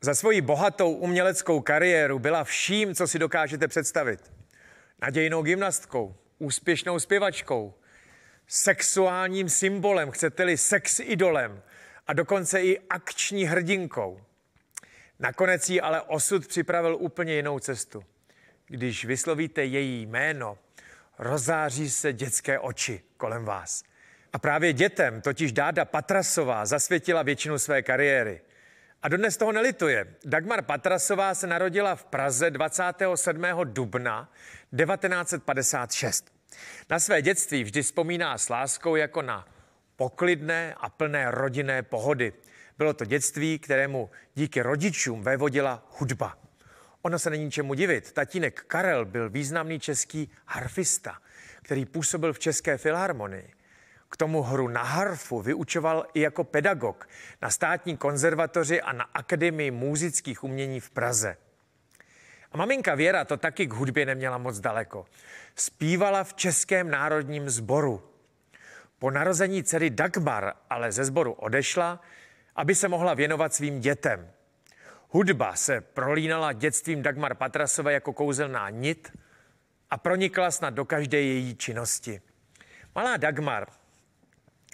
Za svoji bohatou uměleckou kariéru byla vším, co si dokážete představit. Nadějnou gymnastkou, úspěšnou zpěvačkou, sexuálním symbolem, chcete-li sex idolem a dokonce i akční hrdinkou. Nakonec jí ale osud připravil úplně jinou cestu. Když vyslovíte její jméno, rozáří se dětské oči kolem vás. A právě dětem totiž Dáda Patrasová zasvětila většinu své kariéry – a dodnes toho nelituje. Dagmar Patrasová se narodila v Praze 27. dubna 1956. Na své dětství vždy vzpomíná s láskou jako na poklidné a plné rodinné pohody. Bylo to dětství, kterému díky rodičům vévodila hudba. Ono se není čemu divit. Tatínek Karel byl významný český harfista, který působil v České filharmonii. K tomu hru na harfu vyučoval i jako pedagog na státní konzervatoři a na Akademii muzických umění v Praze. A maminka Věra to taky k hudbě neměla moc daleko. Spívala v Českém národním sboru. Po narození dcery Dagmar ale ze sboru odešla, aby se mohla věnovat svým dětem. Hudba se prolínala dětstvím Dagmar Patrasové jako kouzelná nit a pronikla snad do každé její činnosti. Malá Dagmar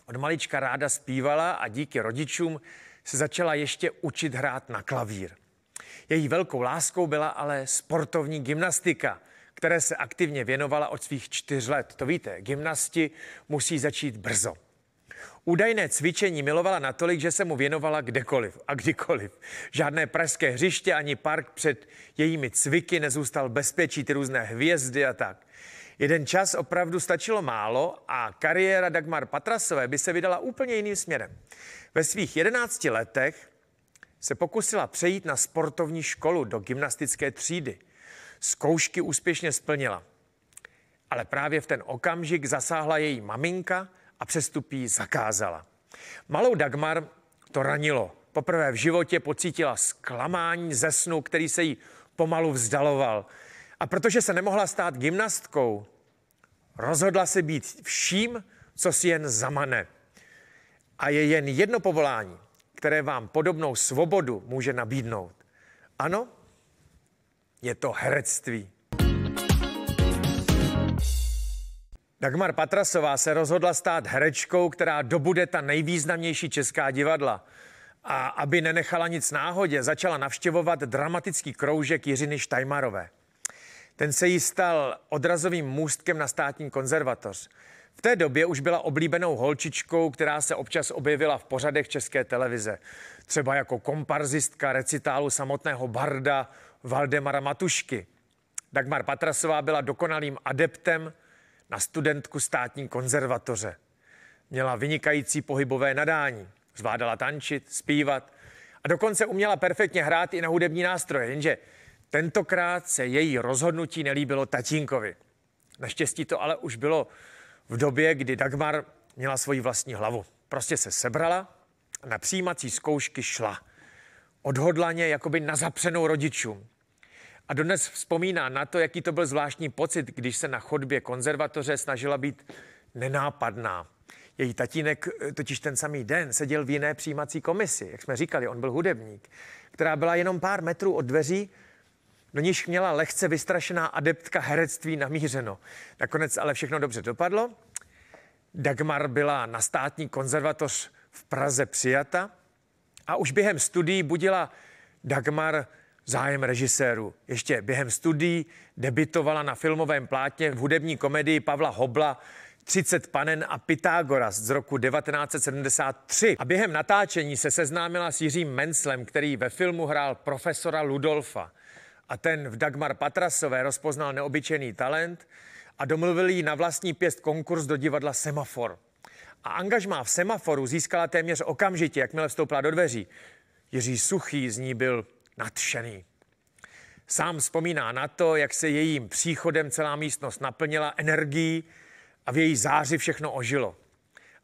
od malička ráda zpívala a díky rodičům se začala ještě učit hrát na klavír. Její velkou láskou byla ale sportovní gymnastika, které se aktivně věnovala od svých čtyř let. To víte, gymnasti musí začít brzo. Údajné cvičení milovala natolik, že se mu věnovala kdekoliv a kdykoliv. Žádné pražské hřiště ani park před jejími cviky nezůstal bezpečí, ty různé hvězdy a tak. Jeden čas opravdu stačilo málo a kariéra Dagmar Patrasové by se vydala úplně jiným směrem. Ve svých 11 letech se pokusila přejít na sportovní školu do gymnastické třídy. Zkoušky úspěšně splnila. Ale právě v ten okamžik zasáhla její maminka a přestup jí zakázala. Malou Dagmar to ranilo. Poprvé v životě pocítila zklamání ze snu, který se jí pomalu vzdaloval. A protože se nemohla stát gymnastkou, Rozhodla se být vším, co si jen zamane. A je jen jedno povolání, které vám podobnou svobodu může nabídnout. Ano, je to herectví. Dagmar Patrasová se rozhodla stát herečkou, která dobude ta nejvýznamnější česká divadla. A aby nenechala nic náhodě, začala navštěvovat dramatický kroužek Jiřiny Štajmarové. Ten se jí stal odrazovým můstkem na státní konzervatoř. V té době už byla oblíbenou holčičkou, která se občas objevila v pořadech české televize. Třeba jako komparzistka recitálu samotného barda Valdemara Matušky. Dagmar Patrasová byla dokonalým adeptem na studentku státní konzervatoře. Měla vynikající pohybové nadání, zvládala tančit, zpívat a dokonce uměla perfektně hrát i na hudební nástroje, jenže Tentokrát se její rozhodnutí nelíbilo tatínkovi. Naštěstí to ale už bylo v době, kdy Dagmar měla svoji vlastní hlavu. Prostě se sebrala a na přijímací zkoušky šla. Odhodlaně, jakoby na zapřenou rodičům. A dodnes vzpomíná na to, jaký to byl zvláštní pocit, když se na chodbě konzervatoře snažila být nenápadná. Její tatínek totiž ten samý den seděl v jiné přijímací komisi, jak jsme říkali, on byl hudebník, která byla jenom pár metrů od dveří, do níž měla lehce vystrašená adeptka herectví namířeno. Nakonec ale všechno dobře dopadlo. Dagmar byla na státní konzervatoř v Praze přijata a už během studií budila Dagmar zájem režiséru. Ještě během studií debitovala na filmovém plátně v hudební komedii Pavla Hobla 30 panen a Pythagoras z roku 1973. A během natáčení se seznámila s Jiřím Menslem, který ve filmu hrál profesora Ludolfa a ten v Dagmar Patrasové rozpoznal neobyčejný talent a domluvil jí na vlastní pěst konkurs do divadla Semafor. A angažmá v Semaforu získala téměř okamžitě, jakmile vstoupila do dveří. Jiří Suchý z ní byl nadšený. Sám vzpomíná na to, jak se jejím příchodem celá místnost naplnila energií a v její záři všechno ožilo.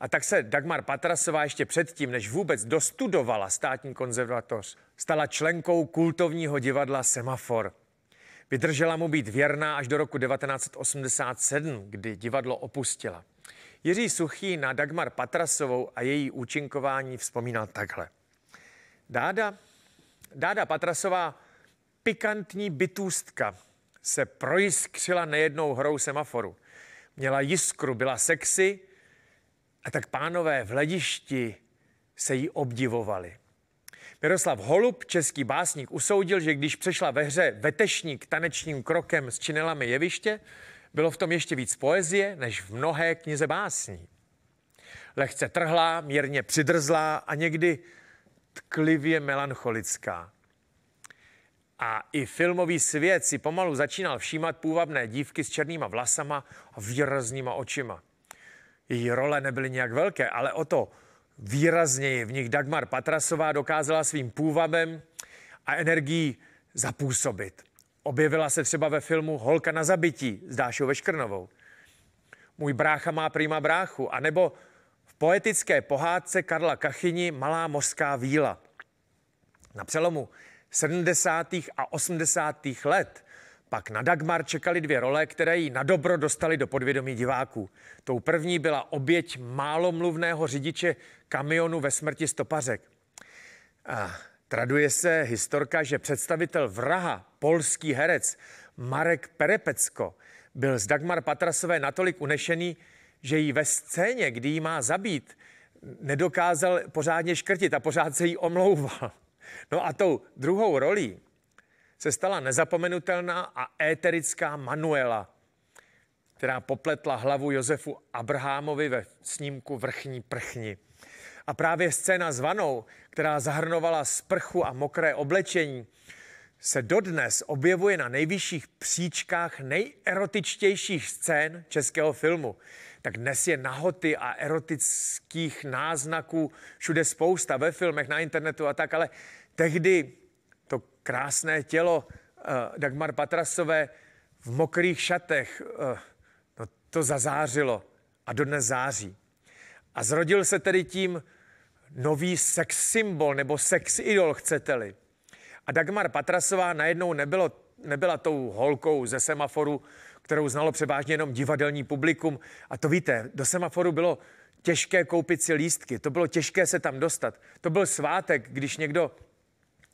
A tak se Dagmar Patrasová ještě předtím, než vůbec dostudovala státní konzervatoř, stala členkou kultovního divadla Semafor. Vydržela mu být věrná až do roku 1987, kdy divadlo opustila. Jiří Suchý na Dagmar Patrasovou a její účinkování vzpomínal takhle. Dáda, Dáda Patrasová, pikantní bytůstka, se projiskřila nejednou hrou semaforu. Měla jiskru, byla sexy, a tak pánové v hledišti se jí obdivovali. Miroslav Holub, český básník, usoudil, že když přešla ve hře vetešník tanečním krokem s činelami jeviště, bylo v tom ještě víc poezie než v mnohé knize básní. Lehce trhlá, mírně přidrzlá a někdy tklivě melancholická. A i filmový svět si pomalu začínal všímat půvabné dívky s černýma vlasama a výraznýma očima její role nebyly nějak velké, ale o to výrazněji v nich Dagmar Patrasová dokázala svým půvabem a energií zapůsobit. Objevila se třeba ve filmu Holka na zabití s Dášou Veškrnovou. Můj brácha má prýma bráchu, anebo v poetické pohádce Karla Kachyni Malá mořská víla. Na přelomu 70. a 80. let pak na Dagmar čekali dvě role, které ji na dobro dostali do podvědomí diváků. Tou první byla oběť málomluvného řidiče kamionu ve smrti stopařek. A traduje se historka, že představitel vraha, polský herec Marek Perepecko, byl z Dagmar Patrasové natolik unešený, že jí ve scéně, kdy ji má zabít, nedokázal pořádně škrtit a pořád se jí omlouval. No a tou druhou rolí se stala nezapomenutelná a éterická Manuela, která popletla hlavu Josefu Abrahamovi ve snímku Vrchní prchni. A právě scéna s vanou, která zahrnovala sprchu a mokré oblečení, se dodnes objevuje na nejvyšších příčkách nejerotičtějších scén českého filmu. Tak dnes je nahoty a erotických náznaků všude spousta ve filmech, na internetu a tak, ale tehdy krásné tělo eh, Dagmar Patrasové v mokrých šatech. Eh, no, to zazářilo a dodnes září. A zrodil se tedy tím nový sex symbol nebo sex idol, chcete-li. A Dagmar Patrasová najednou nebylo, nebyla tou holkou ze semaforu, kterou znalo převážně jenom divadelní publikum. A to víte, do semaforu bylo těžké koupit si lístky, to bylo těžké se tam dostat. To byl svátek, když někdo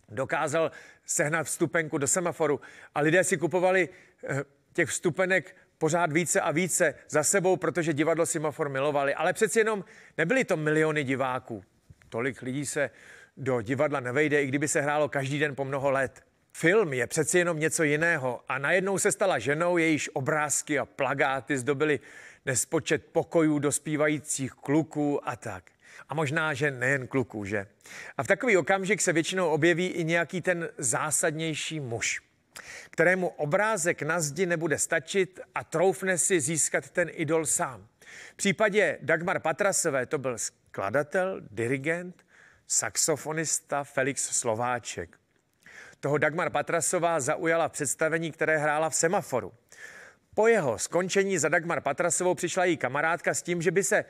dokázal sehnat vstupenku do semaforu a lidé si kupovali eh, těch vstupenek pořád více a více za sebou, protože divadlo semafor milovali. Ale přeci jenom nebyly to miliony diváků. Tolik lidí se do divadla nevejde, i kdyby se hrálo každý den po mnoho let. Film je přeci jenom něco jiného a najednou se stala ženou, jejíž obrázky a plagáty zdobily nespočet pokojů dospívajících kluků a tak. A možná, že nejen kluků, že? A v takový okamžik se většinou objeví i nějaký ten zásadnější muž, kterému obrázek na zdi nebude stačit a troufne si získat ten idol sám. V případě Dagmar Patrasové to byl skladatel, dirigent, saxofonista Felix Slováček. Toho Dagmar Patrasová zaujala v představení, které hrála v semaforu. Po jeho skončení za Dagmar Patrasovou přišla její kamarádka s tím, že by se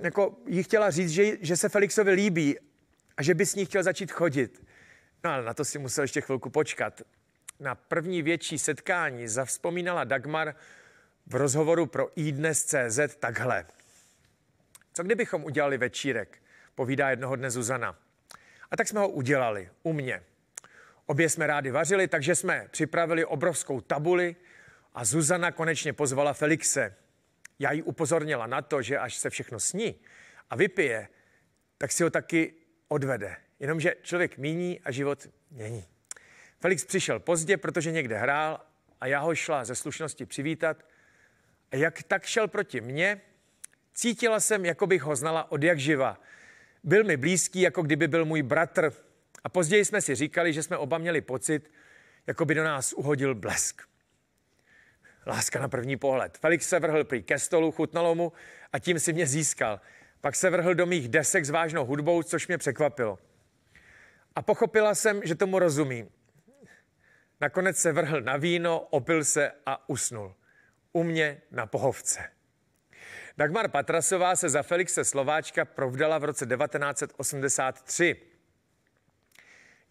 jako jí chtěla říct, že, že se Felixovi líbí a že by s ní chtěl začít chodit. No ale na to si musel ještě chvilku počkat. Na první větší setkání zavzpomínala Dagmar v rozhovoru pro iDnes.cz takhle. Co kdybychom udělali večírek, povídá jednoho dne Zuzana. A tak jsme ho udělali, u mě. Obě jsme rádi vařili, takže jsme připravili obrovskou tabuli a Zuzana konečně pozvala Felixe. Já ji upozornila na to, že až se všechno sní a vypije, tak si ho taky odvede. Jenomže člověk míní a život mění. Felix přišel pozdě, protože někde hrál a já ho šla ze slušnosti přivítat. A jak tak šel proti mně, cítila jsem, jako bych ho znala od jak živa. Byl mi blízký, jako kdyby byl můj bratr. A později jsme si říkali, že jsme oba měli pocit, jako by do nás uhodil blesk. Láska na první pohled. Felix se vrhl prý ke stolu, chutnalo mu a tím si mě získal. Pak se vrhl do mých desek s vážnou hudbou, což mě překvapilo. A pochopila jsem, že tomu rozumím. Nakonec se vrhl na víno, opil se a usnul. U mě na pohovce. Dagmar Patrasová se za Felixe Slováčka provdala v roce 1983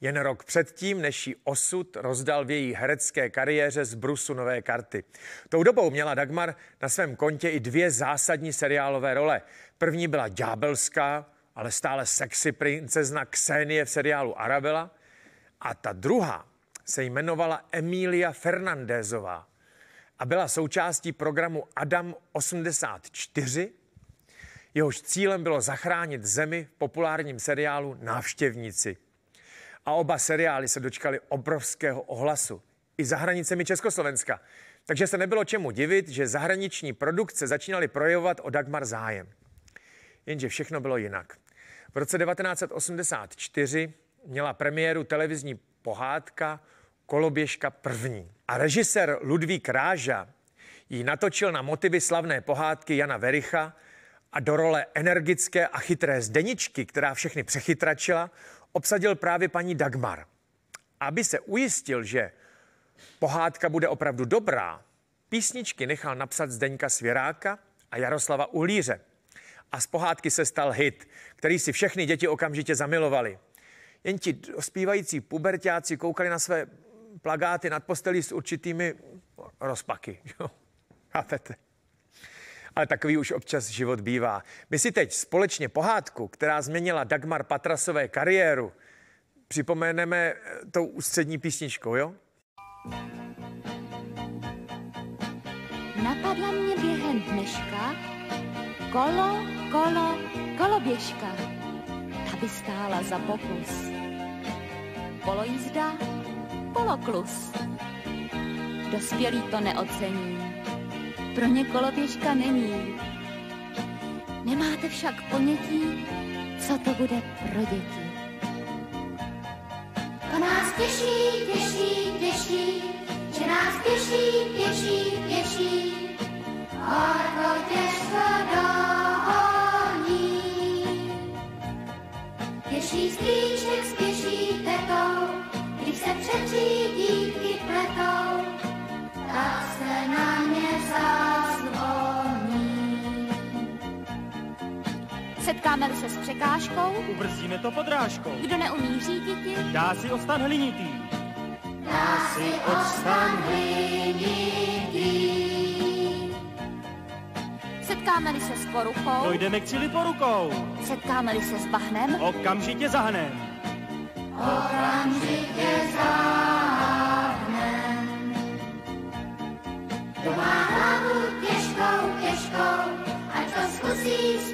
jen rok předtím, než ji osud rozdal v její herecké kariéře z brusu nové karty. Tou dobou měla Dagmar na svém kontě i dvě zásadní seriálové role. První byla ďábelská, ale stále sexy princezna Ksenie v seriálu Arabela a ta druhá se jmenovala Emília Fernandézová a byla součástí programu Adam 84, jehož cílem bylo zachránit zemi v populárním seriálu Návštěvníci a oba seriály se dočkali obrovského ohlasu. I za hranicemi Československa. Takže se nebylo čemu divit, že zahraniční produkce začínaly projevovat o Dagmar zájem. Jenže všechno bylo jinak. V roce 1984 měla premiéru televizní pohádka Koloběžka první. A režisér Ludvík Ráža ji natočil na motivy slavné pohádky Jana Vericha a do role energické a chytré zdeničky, která všechny přechytračila, obsadil právě paní Dagmar. Aby se ujistil, že pohádka bude opravdu dobrá, písničky nechal napsat Zdeňka Svěráka a Jaroslava Uhlíře. A z pohádky se stal hit, který si všechny děti okamžitě zamilovali. Jen ti dospívající pubertáci koukali na své plagáty nad postelí s určitými rozpaky. Chápete? ale takový už občas život bývá. My si teď společně pohádku, která změnila Dagmar Patrasové kariéru, připomeneme eh, tou ústřední písničkou, jo? Napadla mě během dneška kolo, kolo, koloběžka. Ta by stála za pokus. Polojízda, poloklus. Dospělí to neocení pro ně koloběžka není. Nemáte však ponětí, co to bude pro děti. To nás těší, těší, těší, že nás těší, těší, těší. Horko těžko dohoní. Těší stříček s těší tetou, když se přečí dítky pletou, tak se na ně zahodí. Setkáme-li se s překážkou, ubrzdíme to podrážkou. Kdo neumí řídit? dá si odstan hlinitý. Dá si odstan hlinitý. Setkáme-li se s poruchou, dojdeme k cíli porukou. Setkáme-li se s bahnem, okamžitě zahnem. Okamžitě zahnem. Kdo má hlavu těžkou, těžkou, ať to zkusí s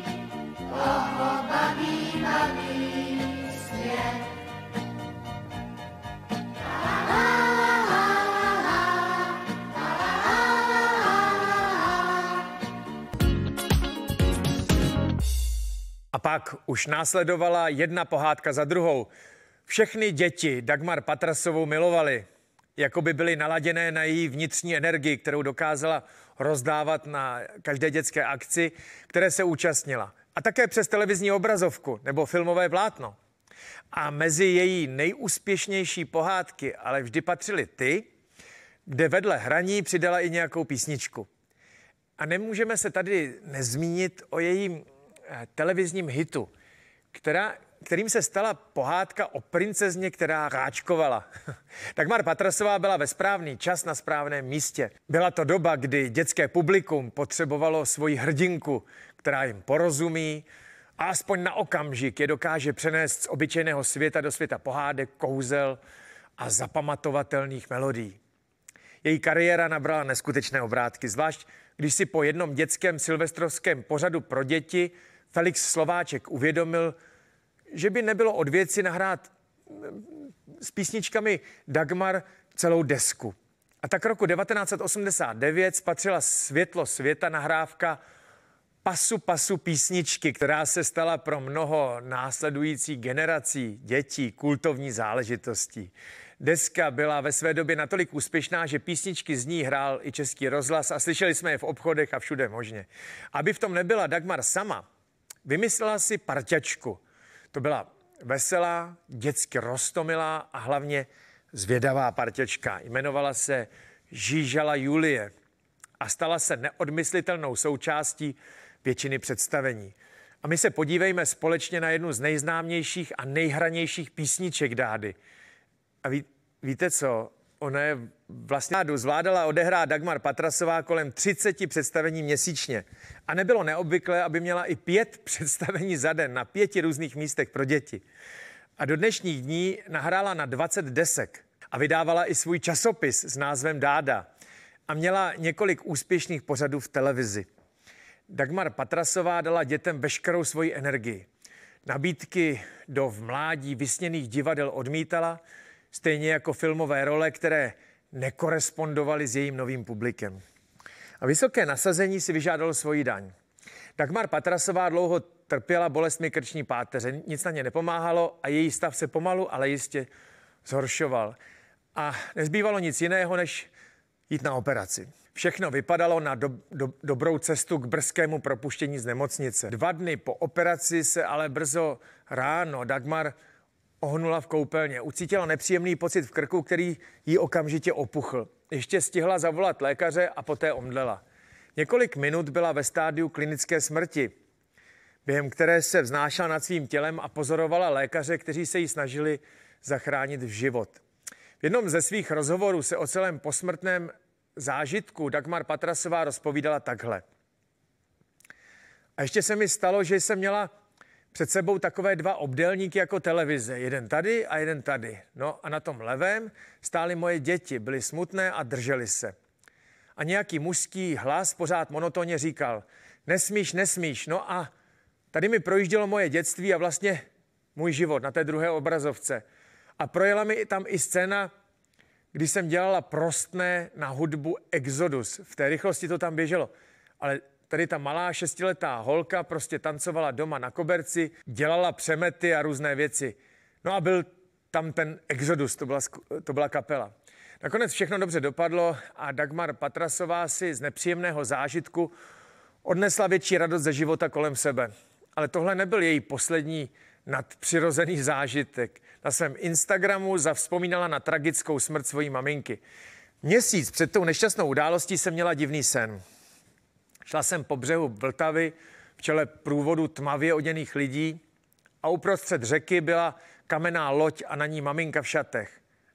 Pak už následovala jedna pohádka za druhou. Všechny děti Dagmar Patrasovou milovali, jako by byly naladěné na její vnitřní energii, kterou dokázala rozdávat na každé dětské akci, které se účastnila. A také přes televizní obrazovku nebo filmové plátno. A mezi její nejúspěšnější pohádky ale vždy patřily ty, kde vedle hraní přidala i nějakou písničku. A nemůžeme se tady nezmínit o jejím Eh, televizním hitu, která, kterým se stala pohádka o princezně, která ráčkovala. Dagmar Patrasová byla ve správný čas na správném místě. Byla to doba, kdy dětské publikum potřebovalo svoji hrdinku, která jim porozumí a aspoň na okamžik je dokáže přenést z obyčejného světa do světa pohádek, kouzel a zapamatovatelných melodí. Její kariéra nabrala neskutečné obrátky, zvlášť když si po jednom dětském silvestrovském pořadu pro děti Felix Slováček uvědomil, že by nebylo od věci nahrát mm, s písničkami Dagmar celou desku. A tak roku 1989 spatřila světlo světa nahrávka pasu pasu písničky, která se stala pro mnoho následující generací dětí kultovní záležitostí. Deska byla ve své době natolik úspěšná, že písničky z ní hrál i český rozhlas a slyšeli jsme je v obchodech a všude možně. Aby v tom nebyla Dagmar sama, Vymyslela si parťačku. To byla veselá, dětsky rostomilá a hlavně zvědavá parťačka. Jmenovala se Žížala Julie a stala se neodmyslitelnou součástí většiny představení. A my se podívejme společně na jednu z nejznámějších a nejhranějších písniček Dády. A ví, víte co? Ona je vlastně zvládala odehrát Dagmar Patrasová kolem 30 představení měsíčně. A nebylo neobvyklé, aby měla i pět představení za den na pěti různých místech pro děti. A do dnešních dní nahrála na 20 desek a vydávala i svůj časopis s názvem Dáda a měla několik úspěšných pořadů v televizi. Dagmar Patrasová dala dětem veškerou svoji energii. Nabídky do v mládí vysněných divadel odmítala, stejně jako filmové role, které nekorespondovaly s jejím novým publikem. A vysoké nasazení si vyžádalo svoji daň. Dagmar Patrasová dlouho trpěla bolestmi krční páteře, nic na ně nepomáhalo a její stav se pomalu, ale jistě zhoršoval. A nezbývalo nic jiného, než jít na operaci. Všechno vypadalo na do, do, dobrou cestu k brzkému propuštění z nemocnice. Dva dny po operaci se ale brzo ráno Dagmar ohnula v koupelně. Ucítila nepříjemný pocit v krku, který jí okamžitě opuchl. Ještě stihla zavolat lékaře a poté omdlela. Několik minut byla ve stádiu klinické smrti, během které se vznášela nad svým tělem a pozorovala lékaře, kteří se jí snažili zachránit v život. V jednom ze svých rozhovorů se o celém posmrtném zážitku Dagmar Patrasová rozpovídala takhle. A ještě se mi stalo, že jsem měla před sebou takové dva obdélníky jako televize. Jeden tady a jeden tady. No a na tom levém stály moje děti, byly smutné a drželi se. A nějaký mužský hlas pořád monotónně říkal, nesmíš, nesmíš. No a tady mi projíždělo moje dětství a vlastně můj život na té druhé obrazovce. A projela mi tam i scéna, kdy jsem dělala prostné na hudbu Exodus. V té rychlosti to tam běželo. Ale Tady ta malá šestiletá holka prostě tancovala doma na koberci, dělala přemety a různé věci. No a byl tam ten Exodus, to byla, to byla kapela. Nakonec všechno dobře dopadlo a Dagmar Patrasová si z nepříjemného zážitku odnesla větší radost ze života kolem sebe. Ale tohle nebyl její poslední nadpřirozený zážitek. Na svém Instagramu zavzpomínala na tragickou smrt svojí maminky. Měsíc před tou nešťastnou událostí se měla divný sen. Šla jsem po břehu Vltavy v čele průvodu tmavě oděných lidí a uprostřed řeky byla kamenná loď a na ní maminka v šatech.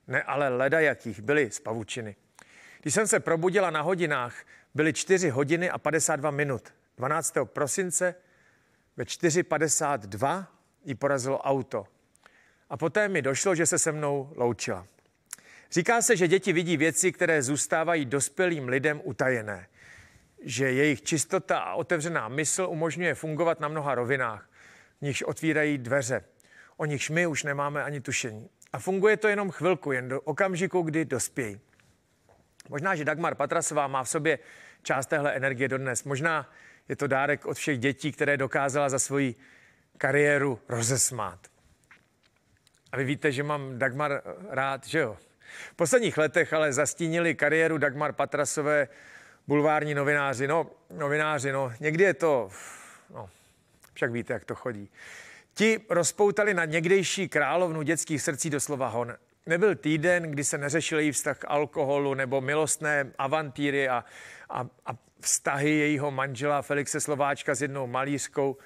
Ne ale jakých byly z pavučiny. Když jsem se probudila na hodinách, byly 4 hodiny a 52 minut. 12. prosince ve 4.52 ji porazilo auto. A poté mi došlo, že se se mnou loučila. Říká se, že děti vidí věci, které zůstávají dospělým lidem utajené že jejich čistota a otevřená mysl umožňuje fungovat na mnoha rovinách, v nichž otvírají dveře, o nichž my už nemáme ani tušení. A funguje to jenom chvilku, jen do okamžiku, kdy dospějí. Možná, že Dagmar Patrasová má v sobě část téhle energie dodnes. Možná je to dárek od všech dětí, které dokázala za svoji kariéru rozesmát. A vy víte, že mám Dagmar rád, že jo? V posledních letech ale zastínili kariéru Dagmar Patrasové bulvární novináři, no, novináři, no, někdy je to, no, však víte, jak to chodí. Ti rozpoutali na někdejší královnu dětských srdcí doslova hon. Nebyl týden, kdy se neřešil její vztah k alkoholu nebo milostné avantýry a, a, a vztahy jejího manžela Felixe Slováčka s jednou malířkou.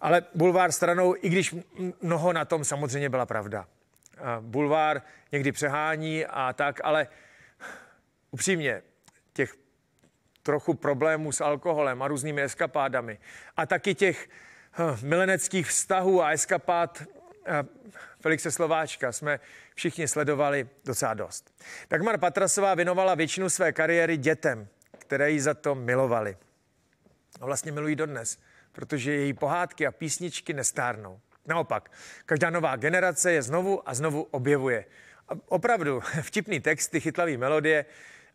Ale bulvár stranou, i když mnoho na tom samozřejmě byla pravda. Bulvár někdy přehání a tak, ale upřímně, trochu problémů s alkoholem a různými eskapádami. A taky těch hm, mileneckých vztahů a eskapád eh, Felixe Slováčka jsme všichni sledovali docela dost. Dagmar Patrasová věnovala většinu své kariéry dětem, které ji za to milovali. A vlastně milují dodnes, protože její pohádky a písničky nestárnou. Naopak, každá nová generace je znovu a znovu objevuje. A opravdu vtipný texty, chytlavý melodie,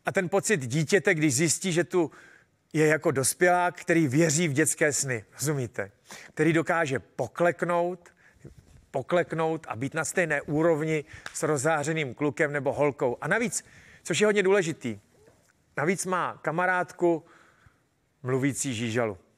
a ten pocit dítěte, když zjistí, že tu je jako dospělák, který věří v dětské sny, rozumíte? Který dokáže pokleknout, pokleknout a být na stejné úrovni s rozářeným klukem nebo holkou. A navíc, což je hodně důležitý, navíc má kamarádku mluvící žížalu.